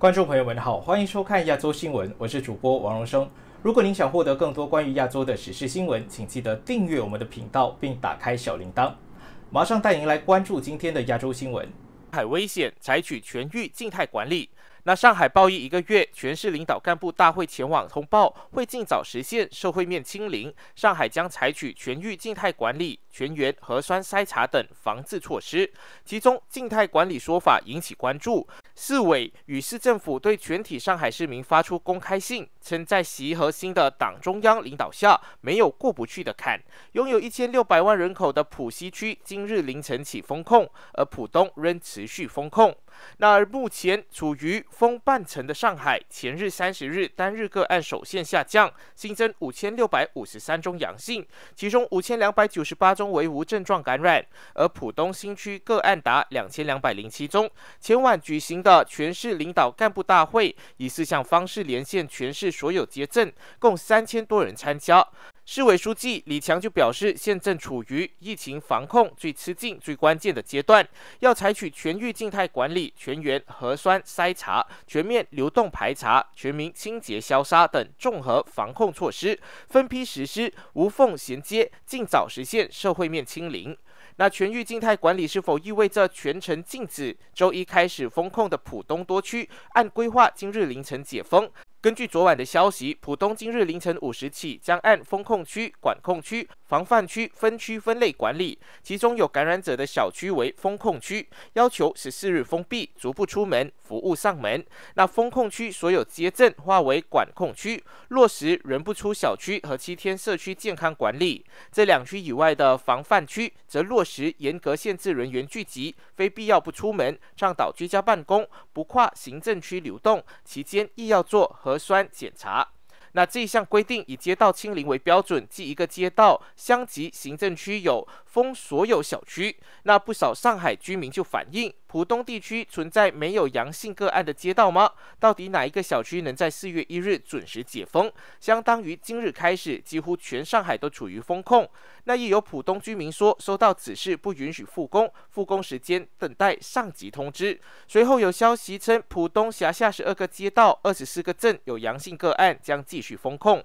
观众朋友们好，欢迎收看亚洲新闻，我是主播王荣生。如果您想获得更多关于亚洲的时事新闻，请记得订阅我们的频道并打开小铃铛。马上带您来关注今天的亚洲新闻。海危险，采取全域静态管理。那上海报一一个月全市领导干部大会前往通报，会尽早实现社会面清零。上海将采取全域静态管理、全员核酸筛查等防治措施，其中静态管理说法引起关注。市委与市政府对全体上海市民发出公开信。曾在习和新的党中央领导下，没有过不去的坎。拥有一千六百万人口的浦西区今日凌晨起封控，而浦东仍持续封控。那而目前处于封半城的上海，前日三十日单日个案首线下降，新增五千六百五十三宗阳性，其中五千两百九十八宗为无症状感染，而浦东新区个案达两千两百零七宗。前晚举行的全市领导干部大会，以四项方式连线全市。所有街镇共三千多人参加。市委书记李强就表示，现正处于疫情防控最吃劲、最关键的阶段，要采取全域静态管理、全员核酸筛查、全面流动排查、全民清洁消杀等综合防控措施，分批实施，无缝衔接，尽早实现社会面清零。那全域静态管理是否意味着全程禁止？周一开始封控的浦东多区，按规划今日凌晨解封。根据昨晚的消息，浦东今日凌晨五时起将按封控区、管控区、防范区分区分类管理。其中有感染者的小区为封控区，要求十四日封闭，逐步出门服务上门。那封控区所有街镇划为管控区，落实人不出小区和七天社区健康管理。这两区以外的防范区则落实严格限制人员聚集，非必要不出门，倡导居家办公，不跨行政区流动。期间亦要做。核酸检查，那这一项规定以街道清零为标准，即一个街道、乡级行政区有封所有小区，那不少上海居民就反映。浦东地区存在没有阳性个案的街道吗？到底哪一个小区能在四月一日准时解封？相当于今日开始，几乎全上海都处于封控。那也有浦东居民说，收到指示不允许复工，复工时间等待上级通知。随后有消息称，浦东辖下十二个街道、二十四个镇有阳性个案，将继续封控。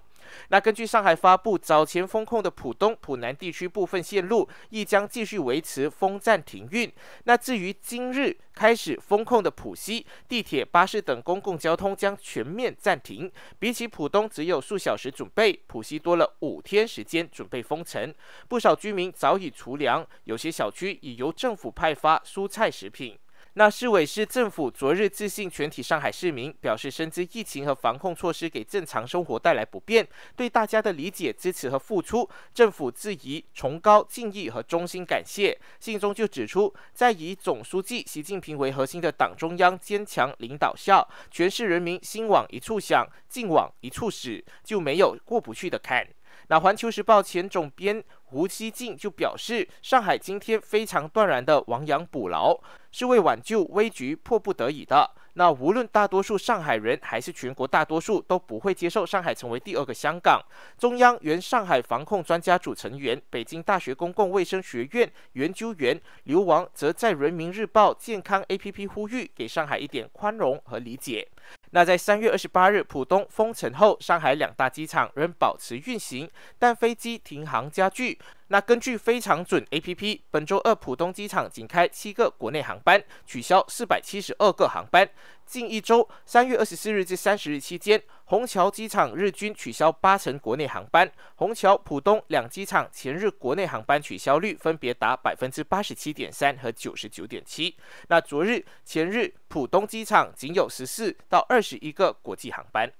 那根据上海发布早前封控的浦东、浦南地区部分线路亦将继续维持封站停运。那至于今日开始封控的浦西，地铁、巴士等公共交通将全面暂停。比起浦东只有数小时准备，浦西多了五天时间准备封城。不少居民早已储粮，有些小区已由政府派发蔬菜食品。那市委市政府昨日致信全体上海市民，表示深知疫情和防控措施给正常生活带来不便，对大家的理解、支持和付出，政府致以崇高敬意和衷心感谢。信中就指出，在以总书记习近平为核心的党中央坚强领导下，全市人民心往一处想，劲往一处使，就没有过不去的坎。那《环球时报》前总编胡锡进就表示，上海今天非常断然的亡羊补牢，是为挽救危局，迫不得已的。那无论大多数上海人，还是全国大多数，都不会接受上海成为第二个香港。中央原上海防控专家组成员、北京大学公共卫生学院研究员刘王则在《人民日报健康》APP 呼吁，给上海一点宽容和理解。那在三月二十八日浦东封城后，上海两大机场仍保持运行，但飞机停航加剧。那根据非常准 A P P，本周二浦东机场仅开七个国内航班，取消四百七十二个航班。近一周，三月二十四日至三十日期间，虹桥机场日均取消八成国内航班。虹桥、浦东两机场前日国内航班取消率分别达百分之八十七点三和九十九点七。那昨日、前日，浦东机场仅有十四到二十一个国际航班。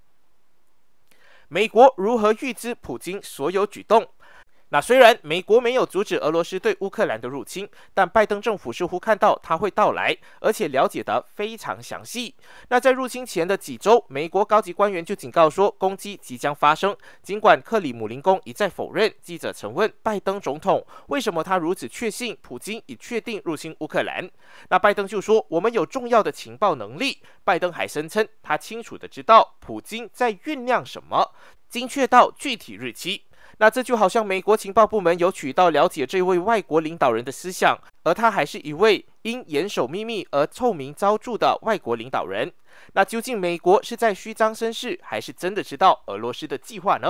美国如何预知普京所有举动？那虽然美国没有阻止俄罗斯对乌克兰的入侵，但拜登政府似乎看到它会到来，而且了解得非常详细。那在入侵前的几周，美国高级官员就警告说攻击即将发生。尽管克里姆林宫一再否认，记者曾问拜登总统为什么他如此确信普京已确定入侵乌克兰。那拜登就说我们有重要的情报能力。拜登还声称他清楚地知道普京在酝酿什么，精确到具体日期。那这就好像美国情报部门有渠道了解这位外国领导人的思想，而他还是一位因严守秘密而臭名昭著的外国领导人。那究竟美国是在虚张声势，还是真的知道俄罗斯的计划呢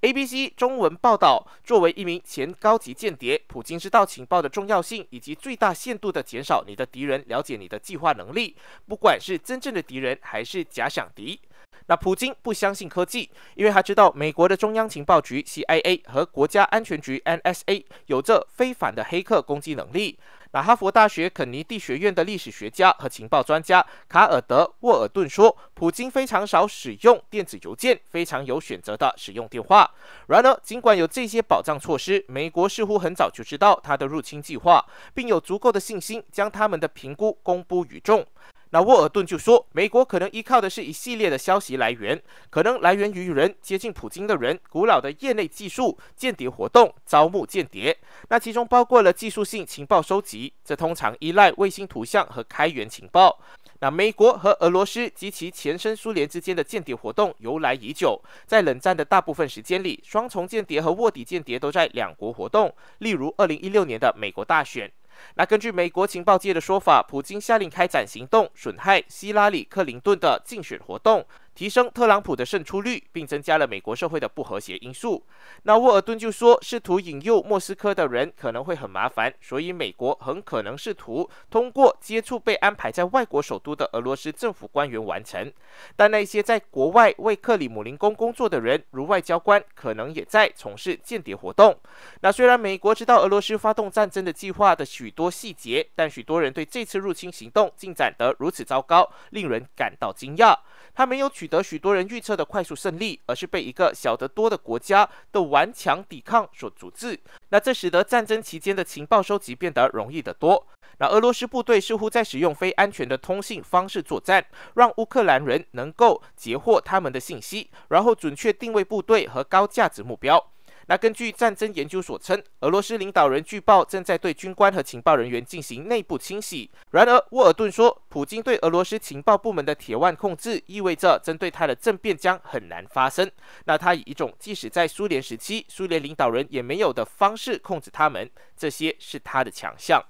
？ABC 中文报道：作为一名前高级间谍，普京知道情报的重要性，以及最大限度地减少你的敌人了解你的计划能力，不管是真正的敌人还是假想敌。那普京不相信科技，因为他知道美国的中央情报局 （CIA） 和国家安全局 （NSA） 有着非凡的黑客攻击能力。那哈佛大学肯尼迪学院的历史学家和情报专家卡尔德·沃尔顿说：“普京非常少使用电子邮件，非常有选择的使用电话。然而，尽管有这些保障措施，美国似乎很早就知道他的入侵计划，并有足够的信心将他们的评估公布于众。”那沃尔顿就说，美国可能依靠的是一系列的消息来源，可能来源于人接近普京的人，古老的业内技术、间谍活动、招募间谍。那其中包括了技术性情报收集，这通常依赖卫星图像和开源情报。那美国和俄罗斯及其前身苏联之间的间谍活动由来已久，在冷战的大部分时间里，双重间谍和卧底间谍都在两国活动，例如二零一六年的美国大选。那根据美国情报界的说法，普京下令开展行动，损害希拉里·克林顿的竞选活动。提升特朗普的胜出率，并增加了美国社会的不和谐因素。那沃尔顿就说，试图引诱莫斯科的人可能会很麻烦，所以美国很可能试图通过接触被安排在外国首都的俄罗斯政府官员完成。但那些在国外为克里姆林宫工作的人，如外交官，可能也在从事间谍活动。那虽然美国知道俄罗斯发动战争的计划的许多细节，但许多人对这次入侵行动进展得如此糟糕，令人感到惊讶。他没有取。取得许多人预测的快速胜利，而是被一个小得多的国家的顽强抵抗所阻止。那这使得战争期间的情报收集变得容易得多。那俄罗斯部队似乎在使用非安全的通信方式作战，让乌克兰人能够截获他们的信息，然后准确定位部队和高价值目标。那根据战争研究所称，俄罗斯领导人据报正在对军官和情报人员进行内部清洗。然而，沃尔顿说，普京对俄罗斯情报部门的铁腕控制意味着针对他的政变将很难发生。那他以一种即使在苏联时期苏联领导人也没有的方式控制他们，这些是他的强项。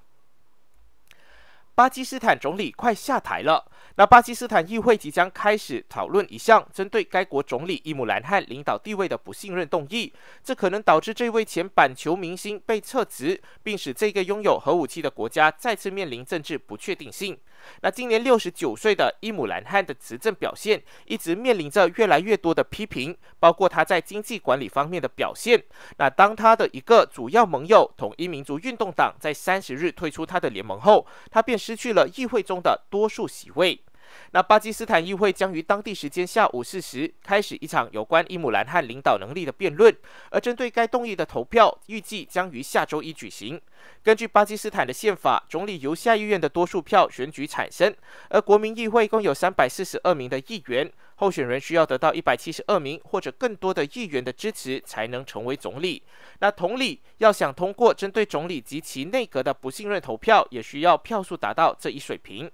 巴基斯坦总理快下台了。那巴基斯坦议会即将开始讨论一项针对该国总理伊姆兰汗领导地位的不信任动议，这可能导致这位前板球明星被撤职，并使这个拥有核武器的国家再次面临政治不确定性。那今年六十九岁的伊姆兰汗的执政表现一直面临着越来越多的批评，包括他在经济管理方面的表现。那当他的一个主要盟友统一民族运动党在三十日退出他的联盟后，他便失去了议会中的多数席位。那巴基斯坦议会将于当地时间下午四时开始一场有关伊姆兰汗领导能力的辩论，而针对该动议的投票预计将于下周一举行。根据巴基斯坦的宪法，总理由下议院的多数票选举产生，而国民议会共有三百四十二名的议员。候选人需要得到一百七十二名或者更多的议员的支持，才能成为总理。那同理，要想通过针对总理及其内阁的不信任投票，也需要票数达到这一水平。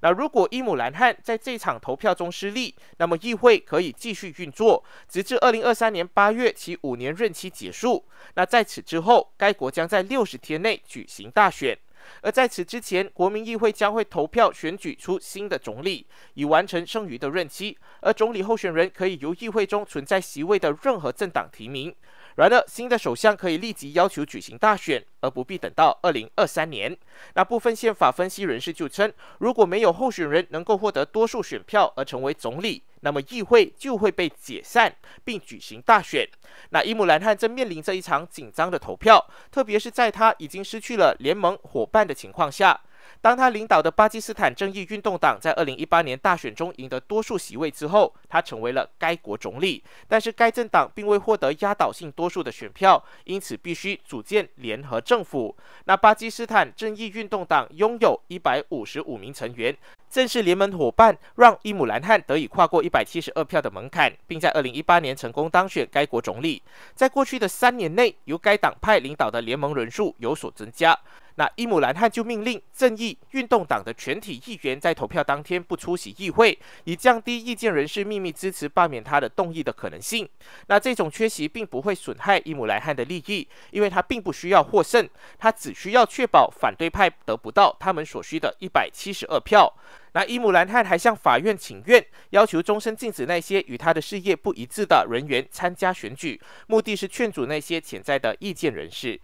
那如果伊姆兰汗在这场投票中失利，那么议会可以继续运作，直至二零二三年八月其五年任期结束。那在此之后，该国将在六十天内举行大选。而在此之前，国民议会将会投票选举出新的总理，以完成剩余的任期。而总理候选人可以由议会中存在席位的任何政党提名。然而，新的首相可以立即要求举行大选，而不必等到2023年。那部分宪法分析人士就称，如果没有候选人能够获得多数选票而成为总理，那么议会就会被解散并举行大选。那伊姆兰汗正面临着一场紧张的投票，特别是在他已经失去了联盟伙伴的情况下。当他领导的巴基斯坦正义运动党在二零一八年大选中赢得多数席位之后，他成为了该国总理。但是该政党并未获得压倒性多数的选票，因此必须组建联合政府。那巴基斯坦正义运动党拥有一百五十五名成员，正是联盟伙伴让伊姆兰汗得以跨过一百七十二票的门槛，并在二零一八年成功当选该国总理。在过去的三年内，由该党派领导的联盟人数有所增加。那伊姆兰汗就命令正义运动党的全体议员在投票当天不出席议会，以降低意见人士秘密支持罢免他的动议的可能性。那这种缺席并不会损害伊姆兰汗的利益，因为他并不需要获胜，他只需要确保反对派得不到他们所需的一百七十二票。那伊姆兰汗还向法院请愿，要求终身禁止那些与他的事业不一致的人员参加选举，目的是劝阻那些潜在的意见人士。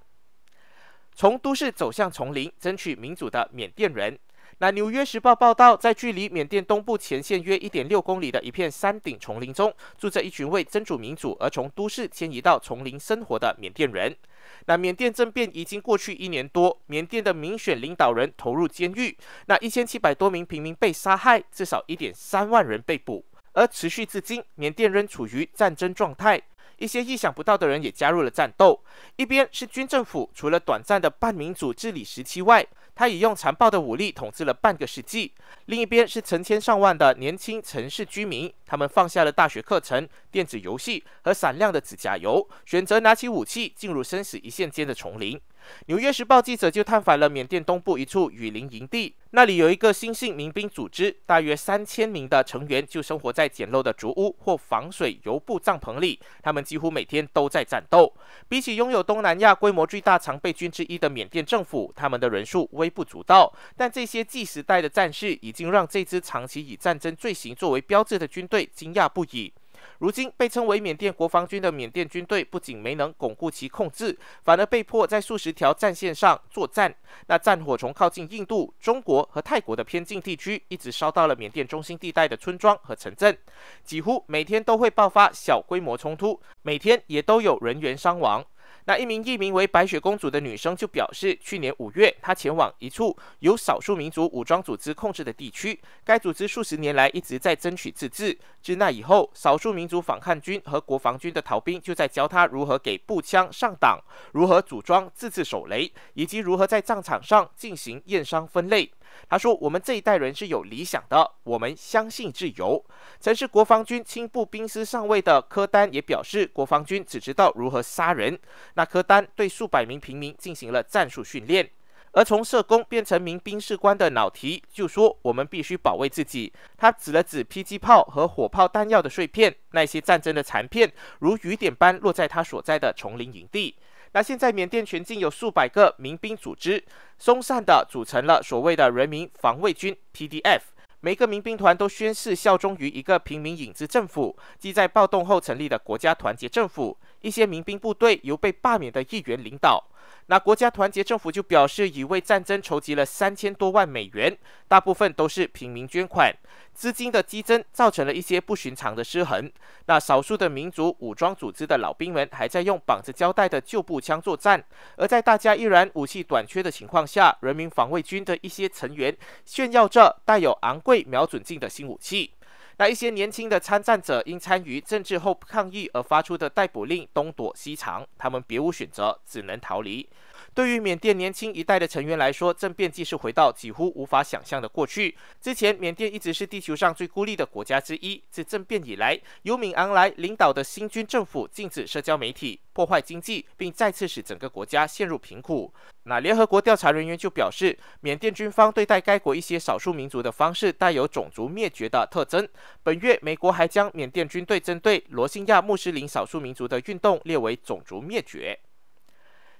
从都市走向丛林，争取民主的缅甸人。那《纽约时报》报道，在距离缅甸东部前线约一点六公里的一片山顶丛林中，住着一群为争主民主而从都市迁移到丛林生活的缅甸人。那缅甸政变已经过去一年多，缅甸的民选领导人投入监狱，那一千七百多名平民被杀害，至少一点三万人被捕，而持续至今，缅甸仍处于战争状态。一些意想不到的人也加入了战斗。一边是军政府，除了短暂的半民主治理时期外，他已用残暴的武力统治了半个世纪；另一边是成千上万的年轻城市居民，他们放下了大学课程、电子游戏和闪亮的指甲油，选择拿起武器，进入生死一线间的丛林。纽约时报记者就探访了缅甸东部一处雨林营地，那里有一个新兴民兵组织，大约三千名的成员就生活在简陋的竹屋或防水油布帐篷里。他们几乎每天都在战斗。比起拥有东南亚规模最大常备军之一的缅甸政府，他们的人数微不足道，但这些纪时代的战士已经让这支长期以战争罪行作为标志的军队惊讶不已。如今被称为缅甸国防军的缅甸军队，不仅没能巩固其控制，反而被迫在数十条战线上作战。那战火从靠近印度、中国和泰国的边境地区，一直烧到了缅甸中心地带的村庄和城镇，几乎每天都会爆发小规模冲突，每天也都有人员伤亡。那一名艺名为白雪公主的女生就表示，去年五月，她前往一处由少数民族武装组织控制的地区，该组织数十年来一直在争取自治。自那以后，少数民族反抗军和国防军的逃兵就在教她如何给步枪上膛，如何组装自制手雷，以及如何在战场上进行验伤分类。他说：“我们这一代人是有理想的，我们相信自由。”曾是国防军轻步兵师上尉的柯丹也表示：“国防军只知道如何杀人。”那柯丹对数百名平民进行了战术训练。而从社工变成民兵士官的老提就说：“我们必须保卫自己。”他指了指迫击炮和火炮弹药的碎片，那些战争的残片如雨点般落在他所在的丛林营地。那现在缅甸全境有数百个民兵组织松散的组成了所谓的人民防卫军 （PDF）。每个民兵团都宣誓效忠于一个平民影子政府，即在暴动后成立的国家团结政府。一些民兵部队由被罢免的议员领导。那国家团结政府就表示，已为战争筹集了三千多万美元，大部分都是平民捐款。资金的激增造成了一些不寻常的失衡。那少数的民族武装组织的老兵们还在用绑着胶带的旧步枪作战，而在大家依然武器短缺的情况下，人民防卫军的一些成员炫耀着带有昂贵瞄准镜的新武器。那一些年轻的参战者因参与政治后抗议而发出的逮捕令东躲西藏，他们别无选择，只能逃离。对于缅甸年轻一代的成员来说，政变既是回到几乎无法想象的过去。之前，缅甸一直是地球上最孤立的国家之一。自政变以来，由敏昂莱领导的新军政府禁止社交媒体，破坏经济，并再次使整个国家陷入贫苦。那联合国调查人员就表示，缅甸军方对待该国一些少数民族的方式带有种族灭绝的特征。本月，美国还将缅甸军队针对罗兴亚穆斯林少数民族的运动列为种族灭绝。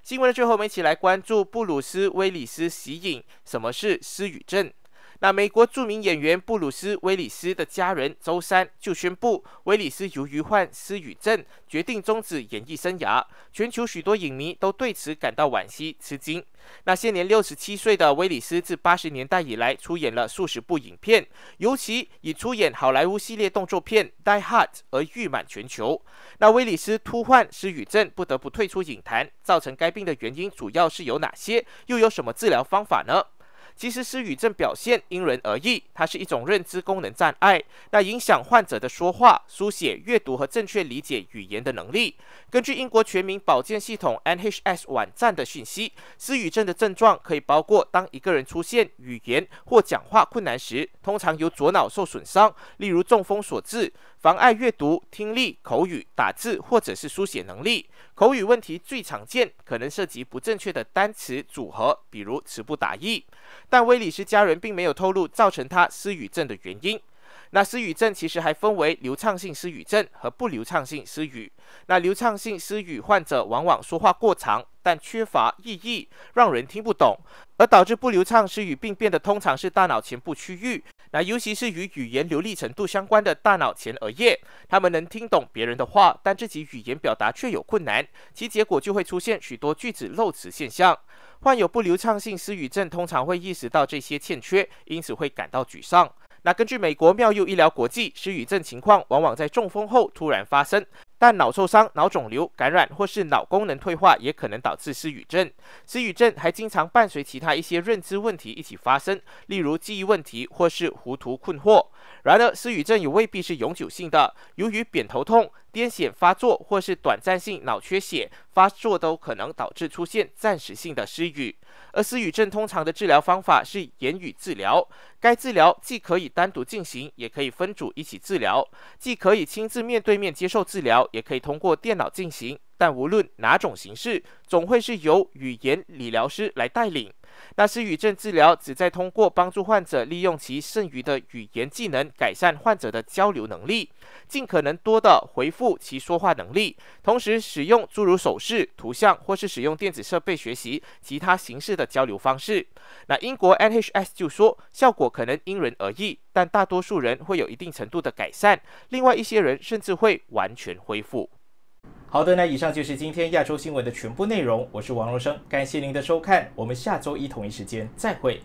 新闻的最后，我们一起来关注布鲁斯·威利斯袭影。什么是失语症？那美国著名演员布鲁斯·威利斯的家人周三就宣布，威利斯由于患失语症，决定终止演艺生涯。全球许多影迷都对此感到惋惜、吃惊。那些年六十七岁的威利斯，自八十年代以来出演了数十部影片，尤其以出演好莱坞系列动作片《Die Hard》而誉满全球。那威利斯突患失语症，不得不退出影坛，造成该病的原因主要是有哪些？又有什么治疗方法呢？其实失语症表现因人而异，它是一种认知功能障碍，那影响患者的说话、书写、阅读和正确理解语言的能力。根据英国全民保健系统 NHS 网站的讯息，失语症的症状可以包括：当一个人出现语言或讲话困难时，通常由左脑受损伤，例如中风所致，妨碍阅读、听力、口语、打字或者是书写能力。口语问题最常见，可能涉及不正确的单词组合，比如词不达意。但威利斯家人并没有透露造成他失语症的原因。那失语症其实还分为流畅性失语症和不流畅性失语。那流畅性失语患者往往说话过长，但缺乏意义，让人听不懂。而导致不流畅失语病变的通常是大脑前部区域。那尤其是与语言流利程度相关的大脑前额叶，他们能听懂别人的话，但自己语言表达却有困难，其结果就会出现许多句子漏词现象。患有不流畅性失语症，通常会意识到这些欠缺，因此会感到沮丧。那根据美国妙佑医疗国际，失语症情况往往在中风后突然发生。但脑受伤、脑肿瘤、感染或是脑功能退化也可能导致失语症。失语症还经常伴随其他一些认知问题一起发生，例如记忆问题或是糊涂困惑。然而，失语症也未必是永久性的，由于扁头痛、癫痫发作或是短暂性脑缺血发作都可能导致出现暂时性的失语。而失语症通常的治疗方法是言语治疗。该治疗既可以单独进行，也可以分组一起治疗；既可以亲自面对面接受治疗，也可以通过电脑进行。但无论哪种形式，总会是由语言理疗师来带领。那是语症治疗旨在通过帮助患者利用其剩余的语言技能，改善患者的交流能力，尽可能多的回复其说话能力，同时使用诸如手势、图像或是使用电子设备学习其他形式的交流方式。那英国 NHS 就说，效果可能因人而异，但大多数人会有一定程度的改善，另外一些人甚至会完全恢复。好的，那以上就是今天亚洲新闻的全部内容。我是王荣生，感谢您的收看，我们下周一同一时间再会。